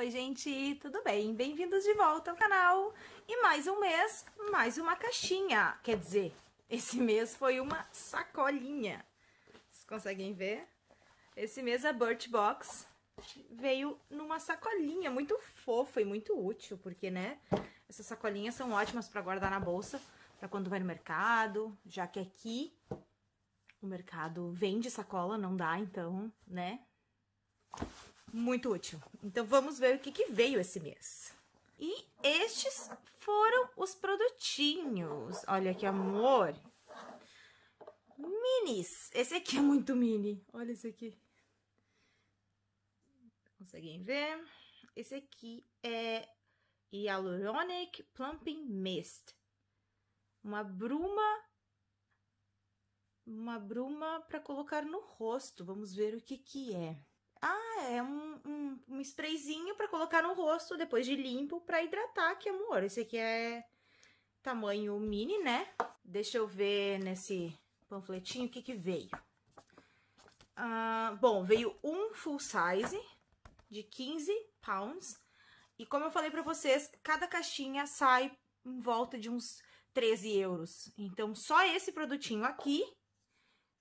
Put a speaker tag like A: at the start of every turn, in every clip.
A: Oi, gente, tudo bem? Bem-vindos de volta ao canal. E mais um mês, mais uma caixinha. Quer dizer, esse mês foi uma sacolinha. Vocês conseguem ver? Esse mês a é Birch Box veio numa sacolinha muito fofa e muito útil, porque, né, essas sacolinhas são ótimas para guardar na bolsa, para quando vai no mercado, já que aqui o mercado vende sacola, não dá, então, né, muito útil. Então, vamos ver o que, que veio esse mês. E estes foram os produtinhos. Olha que amor! Minis! Esse aqui é muito mini. Olha esse aqui. Conseguem ver? Esse aqui é Hyaluronic Plumping Mist. Uma bruma... Uma bruma para colocar no rosto. Vamos ver o que que é. Ah, é um, um, um sprayzinho para colocar no rosto depois de limpo para hidratar que amor. Esse aqui é tamanho mini, né? Deixa eu ver nesse panfletinho o que que veio. Ah, bom, veio um full size de 15 pounds. E como eu falei pra vocês, cada caixinha sai em volta de uns 13 euros. Então, só esse produtinho aqui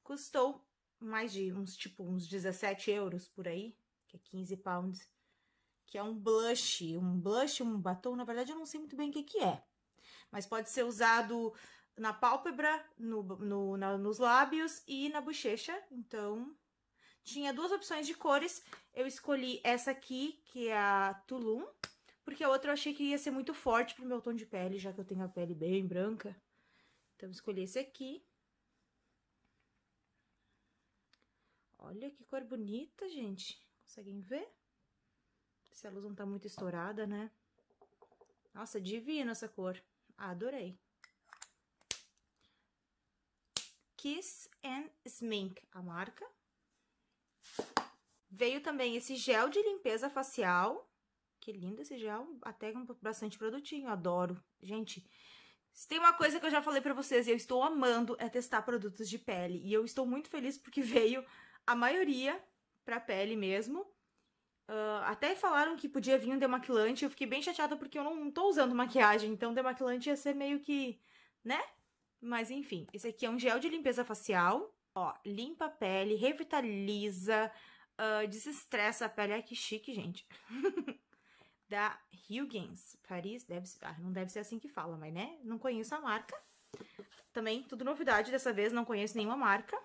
A: custou mais de uns, tipo, uns 17 euros por aí, que é 15 pounds, que é um blush, um blush, um batom, na verdade eu não sei muito bem o que que é, mas pode ser usado na pálpebra, no, no na, nos lábios e na bochecha, então tinha duas opções de cores, eu escolhi essa aqui, que é a Tulum, porque a outra eu achei que ia ser muito forte pro meu tom de pele, já que eu tenho a pele bem branca, então escolhi esse aqui. Olha que cor bonita, gente. Conseguem ver? Se a luz não tá muito estourada, né? Nossa, divina essa cor. Adorei. Kiss and Smink, a marca. Veio também esse gel de limpeza facial. Que lindo esse gel, até com bastante produtinho, adoro. Gente, se tem uma coisa que eu já falei pra vocês e eu estou amando é testar produtos de pele. E eu estou muito feliz porque veio a maioria pra pele mesmo. Uh, até falaram que podia vir um demaquilante, eu fiquei bem chateada porque eu não tô usando maquiagem, então demaquilante ia ser meio que, né? Mas enfim, esse aqui é um gel de limpeza facial, ó, limpa a pele, revitaliza, uh, desestressa a pele. Ai, que chique, gente. da Hugins, Paris, deve, ah, não deve ser assim que fala, mas né, não conheço a marca. Também, tudo novidade dessa vez, não conheço nenhuma marca.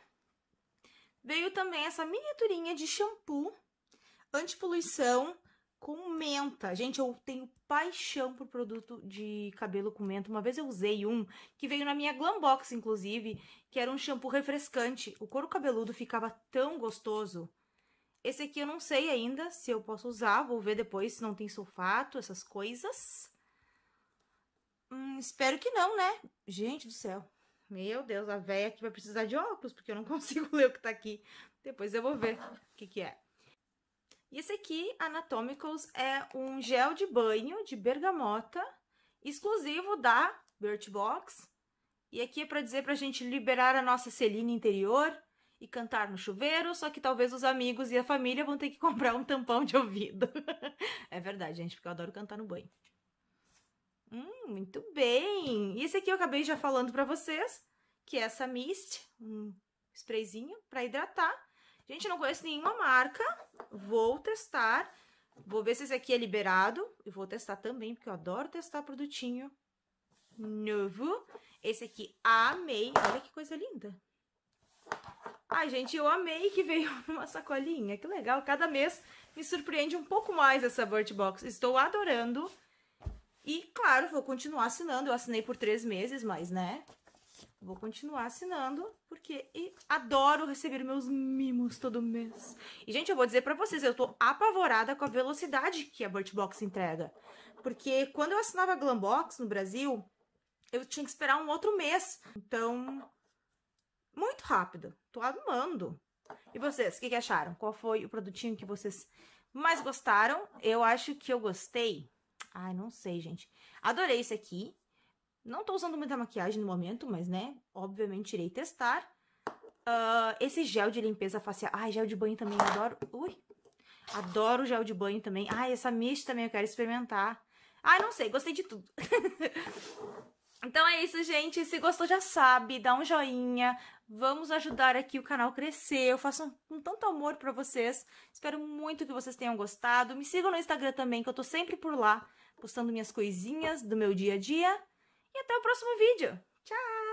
A: Veio também essa miniaturinha de shampoo antipoluição com menta. Gente, eu tenho paixão por produto de cabelo com menta. Uma vez eu usei um que veio na minha Glambox, inclusive, que era um shampoo refrescante. O couro cabeludo ficava tão gostoso. Esse aqui eu não sei ainda se eu posso usar, vou ver depois se não tem sulfato, essas coisas. Hum, espero que não, né? Gente do céu. Meu Deus, a velha aqui vai precisar de óculos, porque eu não consigo ler o que tá aqui. Depois eu vou ver o que que é. E esse aqui, Anatomicals, é um gel de banho de bergamota, exclusivo da Birchbox. E aqui é para dizer pra gente liberar a nossa Celine interior e cantar no chuveiro, só que talvez os amigos e a família vão ter que comprar um tampão de ouvido. é verdade, gente, porque eu adoro cantar no banho. Hum, muito bem! E esse aqui eu acabei já falando pra vocês, que é essa mist, um sprayzinho pra hidratar. Gente, eu não conheço nenhuma marca, vou testar. Vou ver se esse aqui é liberado. E vou testar também, porque eu adoro testar produtinho novo. Esse aqui, amei. Olha que coisa linda. Ai, gente, eu amei que veio numa sacolinha. Que legal. Cada mês me surpreende um pouco mais essa Burt Box. Estou adorando. E, claro, vou continuar assinando. Eu assinei por três meses, mas, né? Vou continuar assinando, porque adoro receber meus mimos todo mês. E, gente, eu vou dizer pra vocês, eu tô apavorada com a velocidade que a Birchbox Box entrega. Porque quando eu assinava a Glambox no Brasil, eu tinha que esperar um outro mês. Então, muito rápido. Tô amando. E vocês, o que, que acharam? Qual foi o produtinho que vocês mais gostaram? Eu acho que eu gostei Ai, não sei, gente. Adorei esse aqui. Não tô usando muita maquiagem no momento, mas, né, obviamente irei testar. Uh, esse gel de limpeza facial. Ai, gel de banho também, adoro. Ui! Adoro gel de banho também. Ai, essa mist também eu quero experimentar. Ai, não sei, gostei de tudo. então é isso, gente. Se gostou, já sabe, dá um joinha. Vamos ajudar aqui o canal crescer. Eu faço com um, um tanto amor pra vocês. Espero muito que vocês tenham gostado. Me sigam no Instagram também, que eu tô sempre por lá postando minhas coisinhas do meu dia a dia. E até o próximo vídeo. Tchau!